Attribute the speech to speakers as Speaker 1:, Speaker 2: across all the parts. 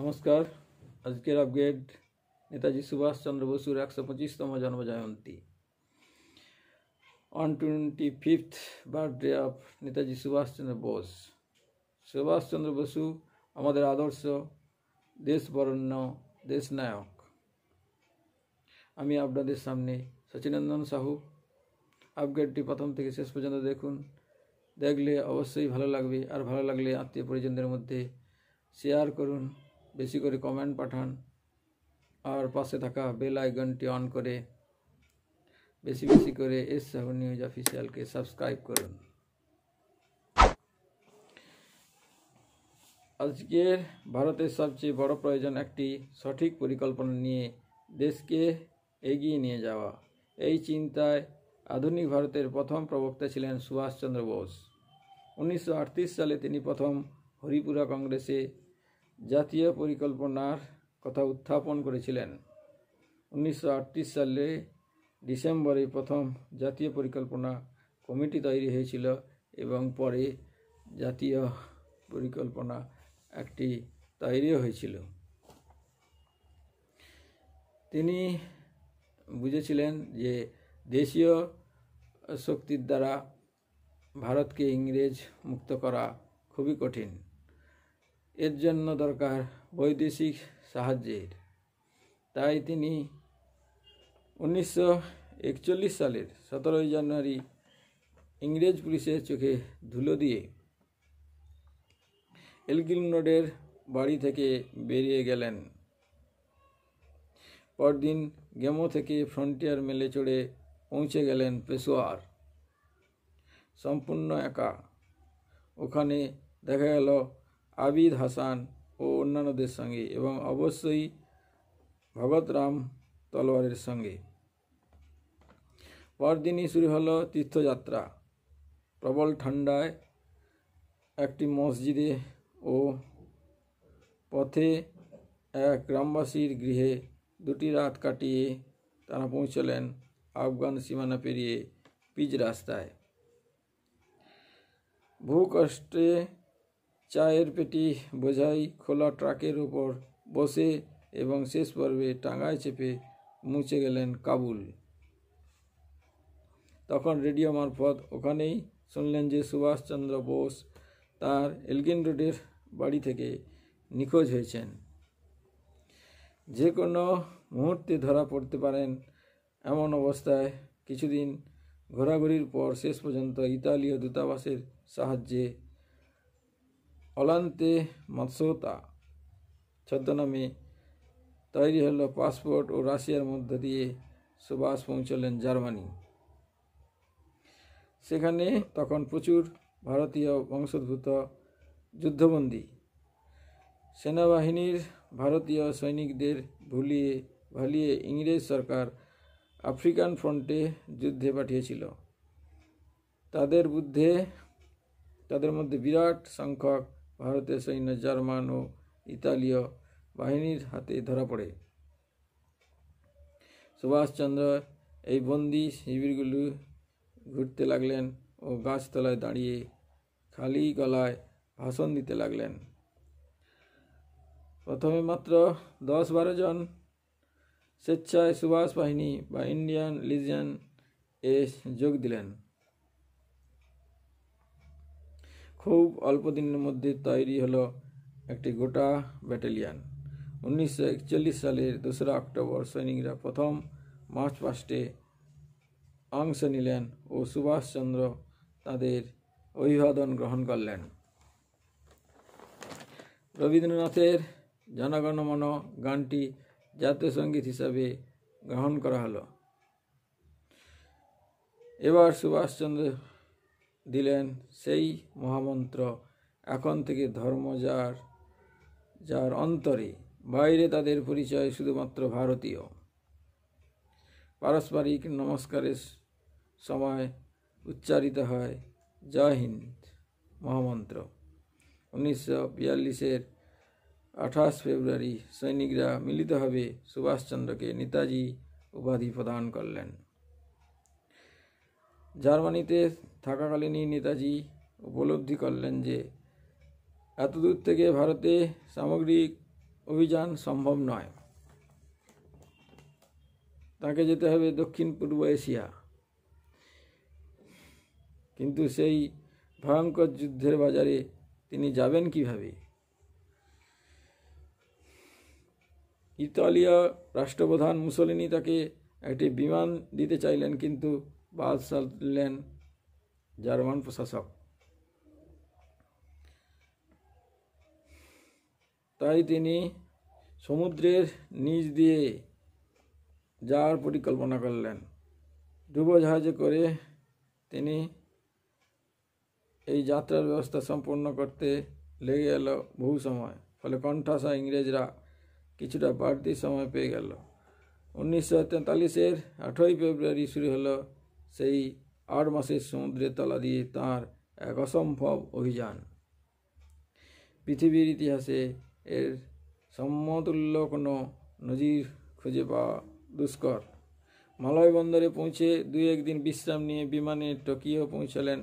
Speaker 1: নমস্কার আজকের আপগ্রেড নেতাজি সুভাষচন্দ্র বসুর একশো পঁচিশতম জন্মজয়ন্তী one twenty fifth birthday of Netaji Subhash Chandra Bose Subhash Chandra Basu আমাদের আদর্শ দেশবরণ্য দেশনায়ক আমি আপনাদের সামনে সচিনন্দন সাহু আপগ্রেডটি প্রথম থেকে শেষ পর্যন্ত দেখুন দেখলে অবশ্যই ভালো লাগবে আর ভালো লাগলে আত্মীয় পরিজনদের মধ্যে শেয়ার করুন বেশি করে কমেন্ট পাঠান আর পাশে থাকা বেল আইকনটি অন করে বেশি বেশি করে এস সাহু নিউজ অফিসিয়ালকে সাবস্ক্রাইব করুন আজকের ভারতের সবচেয়ে বড় প্রয়োজন একটি সঠিক পরিকল্পনা নিয়ে দেশকে এগিয়ে নিয়ে যাওয়া এই চিন্তায় আধুনিক ভারতের প্রথম প্রবক্তা ছিলেন সুভাষচন্দ্র বোস উনিশশো সালে তিনি প্রথম হরিপুরা কংগ্রেসে জাতীয় পরিকল্পনার কথা উত্থাপন করেছিলেন উনিশশো সালে ডিসেম্বরে প্রথম জাতীয় পরিকল্পনা কমিটি তৈরি হয়েছিল এবং পরে জাতীয় পরিকল্পনা একটি তৈরিও হয়েছিল তিনি বুঝেছিলেন যে দেশীয় শক্তির দ্বারা ভারতকে ইংরেজ মুক্ত করা খুবই কঠিন এর জন্য দরকার বৈদেশিক সাহায্যের তাই তিনি উনিশশো সালের সতেরোই জানুয়ারি ইংরেজ পুলিশের চোখে ধুলো দিয়ে এলগিল রোডের বাড়ি থেকে বেরিয়ে গেলেন পরদিন গেমো থেকে ফ্রন্টিয়ার মেলে চড়ে পৌঁছে গেলেন পেশোয়ার সম্পূর্ণ একা ওখানে দেখা গেল আবিদ হাসান ও অন্যান্যদের সঙ্গে এবং অবশ্যই ভগতরাম তলোয়ারের সঙ্গে পরদিনই শুরু হলো তীর্থযাত্রা প্রবল ঠান্ডায় একটি মসজিদে ও পথে এক গ্রামবাসীর গৃহে দুটি রাত কাটিয়ে তারা পৌঁছলেন আফগান সীমানা পেরিয়ে পিচ রাস্তায় ভূকষ্টে চায়ের পেটি বোঝাই খোলা ট্রাকের ওপর বসে এবং শেষ পর্বে টাঙ্গায় চেপে মুছে গেলেন কাবুল তখন রেডিও মারফত ওখানেই শুনলেন যে সুভাষচন্দ্র বোস তার এলগিন রোডের বাড়ি থেকে নিখোঁজ হয়েছেন যে কোনো মুহূর্তে ধরা পড়তে পারেন এমন অবস্থায় কিছুদিন ঘোরাঘুরির পর শেষ পর্যন্ত ইতালীয় দূতাবাসের সাহায্যে অলান্তে মৎসৌতা ছদ্মনামে তৈরি হল পাসপোর্ট ও রাশিয়ার মধ্য দিয়ে সুভাষ পৌঁছলেন জার্মানি সেখানে তখন প্রচুর ভারতীয় বংশোদ্ভূত যুদ্ধবন্দী সেনাবাহিনীর ভারতীয় সৈনিকদের ভুলিয়ে ভালিয়ে ইংরেজ সরকার আফ্রিকান ফ্রন্টে যুদ্ধে পাঠিয়েছিল তাদের বুদ্ধে তাদের মধ্যে বিরাট সংখ্যক ভারতের সৈন্য জার্মান ও ইতালীয় বাহিনীর হাতে ধরা পড়ে সুভাষচন্দ্র এই বন্দি শিবিরগুলো ঘুরতে লাগলেন ও গাছতলায় দাঁড়িয়ে খালি গলায় ভাষণ দিতে লাগলেন প্রথমে মাত্র দশ বারো জন স্বেচ্ছায় সুভাষ বাহিনী বা ইন্ডিয়ান লিজিয়ান এ যোগ দিলেন খুব অল্প দিনের মধ্যে তৈরি হলো একটি গোটা ব্যাটালিয়ান উনিশশো সালের দোসরা অক্টোবর সৈনিকরা প্রথম মার্চ পাস্টে অংশ নিলেন ও সুভাষচন্দ্র তাদের অভিবাদন গ্রহণ করলেন রবীন্দ্রনাথের জনগণমন গানটি জাতীয় সঙ্গীত হিসাবে গ্রহণ করা হলো এবার সুভাষচন্দ্র দিলেন সেই মহামন্ত্র এখন থেকে ধর্ম যার যার অন্তরে বাইরে তাদের পরিচয় শুধুমাত্র ভারতীয় পারস্পরিক নমস্কারের সময় উচ্চারিত হয় জয় হিন্দ মহামন্ত্র উনিশশো বিয়াল্লিশের আঠাশ ফেব্রুয়ারি সৈনিকরা মিলিতভাবে সুভাষচন্দ্রকে নেতাজি উপাধি প্রদান করলেন জার্মানিতে থাকাকালীনই নেতাজি উপলব্ধি করলেন যে এতদূর থেকে ভারতে সামগ্রিক অভিযান সম্ভব নয় তাকে যেতে হবে দক্ষিণ পূর্ব এশিয়া কিন্তু সেই ভয়ঙ্কর যুদ্ধের বাজারে তিনি যাবেন কিভাবে ইতালীয় রাষ্ট্রপ্রধান মুসলিনি তাকে একটি বিমান দিতে চাইলেন কিন্তু বাদ সাধলেন জার্মান প্রশাসক তাই তিনি সমুদ্রের নিচ দিয়ে যাওয়ার পরিকল্পনা করলেন ডুবোজাহাজে করে তিনি এই যাত্রার ব্যবস্থা সম্পন্ন করতে লেগে গেল বহু সময় ফলে কণ্ঠাসা ইংরেজরা কিছুটা বাড়তি সময় পেয়ে গেল উনিশশো তেতাল্লিশের আঠেরোই ফেব্রুয়ারি শুরু হলো সেই আট মাসের সমুদ্রের তলা দিয়ে তার এক অসম্ভব অভিযান পৃথিবীর ইতিহাসে এর সমতুল্য কোনো নজির খুঁজে পাওয়া দুষ্কর মালয় বন্দরে পৌঁছে দুই একদিন বিশ্রাম নিয়ে বিমানে টোকিও পৌঁছালেন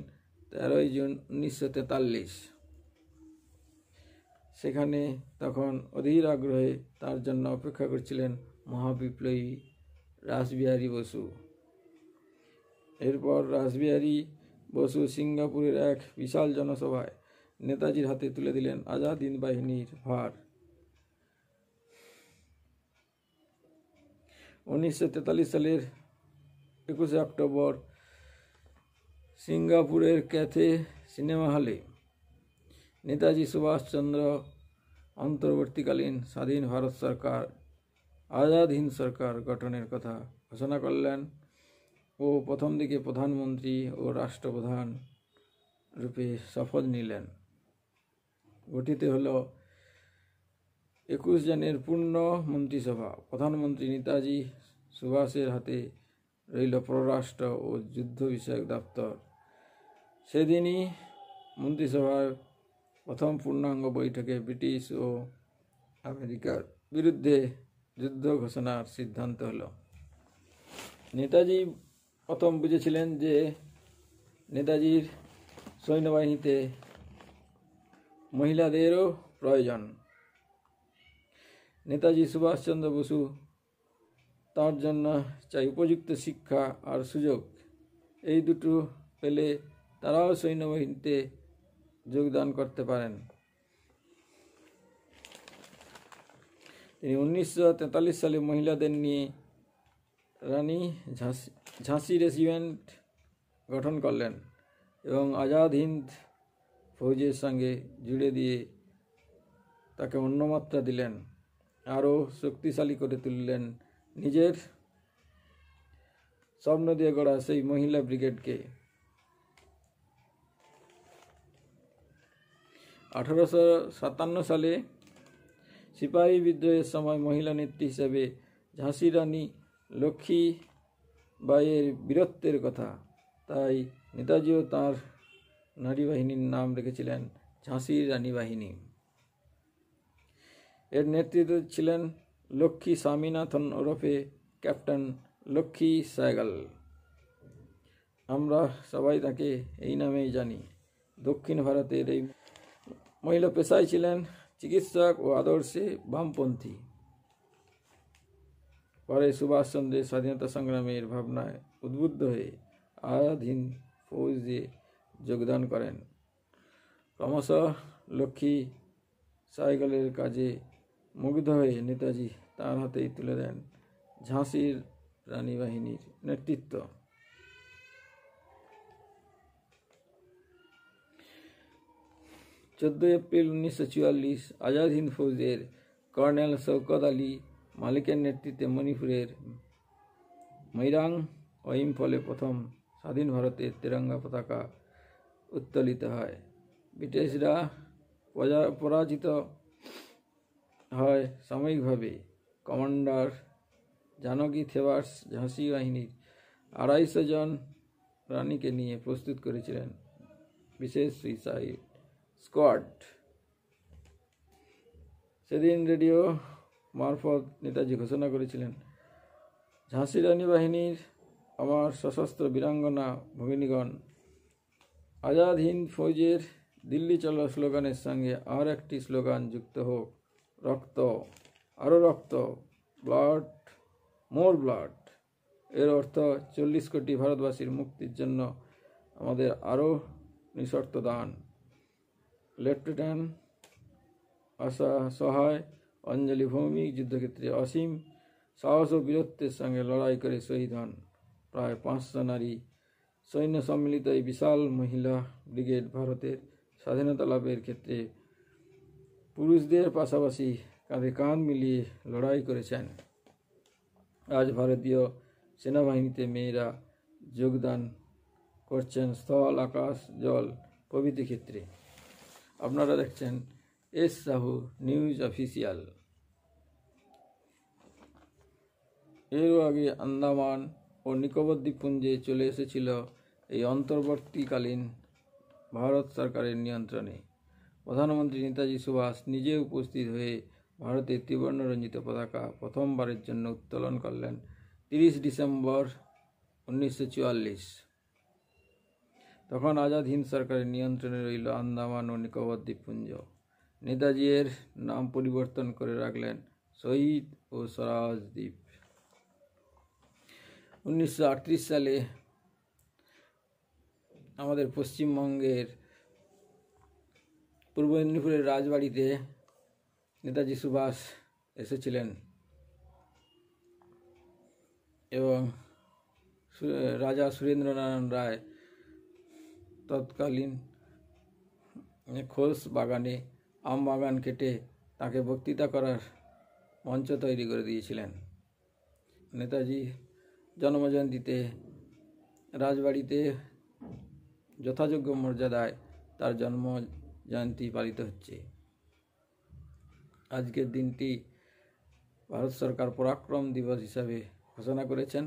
Speaker 1: তেরোই জুন উনিশশো তেতাল্লিশ সেখানে তখন অধীর আগ্রহে তার জন্য অপেক্ষা করছিলেন মহাবিপ্লবী রাসবিহারী বসু এরপর রাসবিহারী বসু সিঙ্গাপুরের এক বিশাল জনসভায় নেতাজির হাতে তুলে দিলেন আজাদ হিন্দ বাহিনীর ভার উনিশশো সালের একুশে অক্টোবর সিঙ্গাপুরের ক্যাথে সিনেমা হলে নেতাজি সুভাষচন্দ্র অন্তর্বর্তীকালীন স্বাধীন ভারত সরকার আজাদ হিন্দ সরকার গঠনের কথা ঘোষণা করলেন ও প্রথম দিকে প্রধানমন্ত্রী ও রাষ্ট্রপ্রধান রূপে শপথ নিলেন গঠিত হল একুশ জনের পূর্ণ মন্ত্রিসভা প্রধানমন্ত্রী নেতাজি সুভাষের হাতে রইল পররাষ্ট্র ও যুদ্ধ বিষয়ক দপ্তর সেদিনই মন্ত্রিসভার প্রথম পূর্ণাঙ্গ বৈঠকে ব্রিটিশ ও আমেরিকার বিরুদ্ধে যুদ্ধ ঘোষণার সিদ্ধান্ত হল নেতাজি প্রথম বুঝেছিলেন যে নেতাজির সৈন্যবাহিনীতে মহিলাদেরও প্রয়োজন নেতাজি সুভাষচন্দ্র বসু তার জন্য চাই উপযুক্ত শিক্ষা আর সুযোগ এই দুটো পেলে তারাও সৈন্যবাহিনীতে যোগদান করতে পারেন তিনি উনিশশো সালে মহিলাদের নিয়ে রানী ঝাঁসি ঝাঁসি রেজিমেন্ট গঠন করলেন এবং আজাদ হিন্দ ফৌজের সঙ্গে জুড়ে দিয়ে তাকে অন্য মাত্রা দিলেন আরও শক্তিশালী করে তুললেন নিজের স্বপ্ন দিয়ে গড়া সেই মহিলা ব্রিগেডকে আঠারোশো সাতান্ন সালে সিপাহী বিদ্রোহের সময় মহিলা নেত্রী হিসেবে ঝাঁসি রানী লক্ষ্মী বা এর বীরত্বের কথা তাই নেতাজিও তার নারী বাহিনীর নাম রেখেছিলেন ঝাঁসির রানী বাহিনী এর নেতৃত্বে ছিলেন লক্ষ্মী স্বামীনাথন ওরফে ক্যাপ্টেন লক্ষ্মী সাইগাল আমরা সবাই তাকে এই নামেই জানি দক্ষিণ ভারতের এই মহিলা পেশায় ছিলেন চিকিৎসক ও আদর্শে বামপন্থী পরে সুভাষচন্দ্রের স্বাধীনতা সংগ্রামের ভাবনায় উদ্বুদ্ধ হয়ে ফৌজ দিয়ে যোগদান করেন ক্রমশ লক্ষ্মী সাইকেলের কাজে মুগ্ধ হয়ে নেতাজি তার হাতেই তুলে দেন ঝাঁসির রানী বাহিনীর নেতৃত্ব চোদ্দোই এপ্রিল উনিশশো চুয়াল্লিশ আজাদ হিন্দ ফৌজের কর্নেল শৌকত আলী মালিকের নেতৃত্বে মণিপুরের মৈরাং অইম্ফলে প্রথম স্বাধীন ভারতের তেরঙ্গা পতাকা উত্তোলিত হয় ব্রিটিশরা পরাজিত হয় সাময়িকভাবে কমান্ডার জানকী থেবার্স ঝাঁসি বাহিনীর আড়াইশো জন রানীকে নিয়ে প্রস্তুত করেছিলেন বিশেষ সুইসাইড স্কোয়াড সেদিন রেডিও মারফত নেতাজি ঘোষণা করেছিলেন ঝাঁসি রানী বাহিনীর আমার সশস্ত্র বীরাঙ্গনা ভগিনীগণ আজাদ হিন্দ ফৌজের দিল্লি চলো স্লোগানের সঙ্গে আর একটি স্লোগান যুক্ত হোক রক্ত আরও রক্ত ব্লাড মোর ব্লাড এর অর্থ চল্লিশ কোটি ভারতবাসীর মুক্তির জন্য আমাদের আরও নিঃশর্ত দান লেফটেন্যান্ট আশা সহায় অঞ্জলি ভৌমিক যুদ্ধক্ষেত্রে অসীম সাহস ও বীরত্বের সঙ্গে লড়াই করে শহীদ হন প্রায় পাঁচশো নারী সৈন্য সম্মিলিত এই বিশাল মহিলা ব্রিগেড ভারতের স্বাধীনতা লাভের ক্ষেত্রে পুরুষদের পাশাপাশি কাঁধে কাঁধ মিলিয়ে লড়াই করেছেন আজ ভারতীয় সেনাবাহিনীতে মেয়েরা যোগদান করছেন স্থল আকাশ জল প্রভৃতি ক্ষেত্রে আপনারা দেখছেন এস সাহু নিউজ অফিসিয়াল এরও আগে আন্দামান ও নিকোবর দ্বীপপুঞ্জে চলে এসেছিল এই অন্তর্বর্তীকালীন ভারত সরকারের নিয়ন্ত্রণে প্রধানমন্ত্রী নেতাজি সুভাষ নিজে উপস্থিত হয়ে ভারতের ত্রিবর্ণরঞ্জিত পতাকা প্রথমবারের জন্য উত্তোলন করলেন তিরিশ ডিসেম্বর উনিশশো তখন আজাদ হিন্দ সরকারের নিয়ন্ত্রণে রইল আন্দামান ও নিকোবর দ্বীপপুঞ্জ নেতাজির নাম পরিবর্তন করে রাখলেন শহীদ ও সরাজদ্বীপ উনিশশো সালে আমাদের পশ্চিমবঙ্গের পূর্ব মেদিনীপুরের রাজবাড়িতে নেতাজি সুভাষ এসেছিলেন এবং রাজা সুরেন্দ্রনারায়ণ রায় তৎকালীন খোস বাগানে আম বাগান কেটে তাকে বক্তৃতা করার মঞ্চ তৈরি করে দিয়েছিলেন নেতাজি জন্মজয়ন্তীতে রাজবাড়িতে যথাযোগ্য মর্যাদায় তার জন্ম জয়ন্তী পালিত হচ্ছে আজকের দিনটি ভারত সরকার পরাক্রম দিবস হিসাবে ঘোষণা করেছেন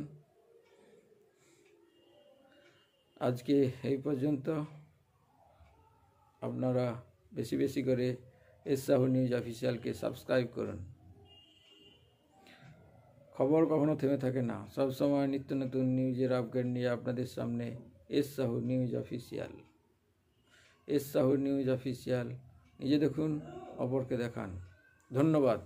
Speaker 1: আজকে এই পর্যন্ত আপনারা বেশি বেশি করে এসাহ নিউজ অফিসিয়ালকে সাবস্ক্রাইব করুন খবর কখনো থেমে থাকে না সবসময় নিত্য নতুন নিউজের আপডেট নিয়ে আপনাদের সামনে এসাহ নিউজ অফিসিয়াল এসাহ নিউজ অফিসিয়াল নিজে দেখুন অপরকে দেখান ধন্যবাদ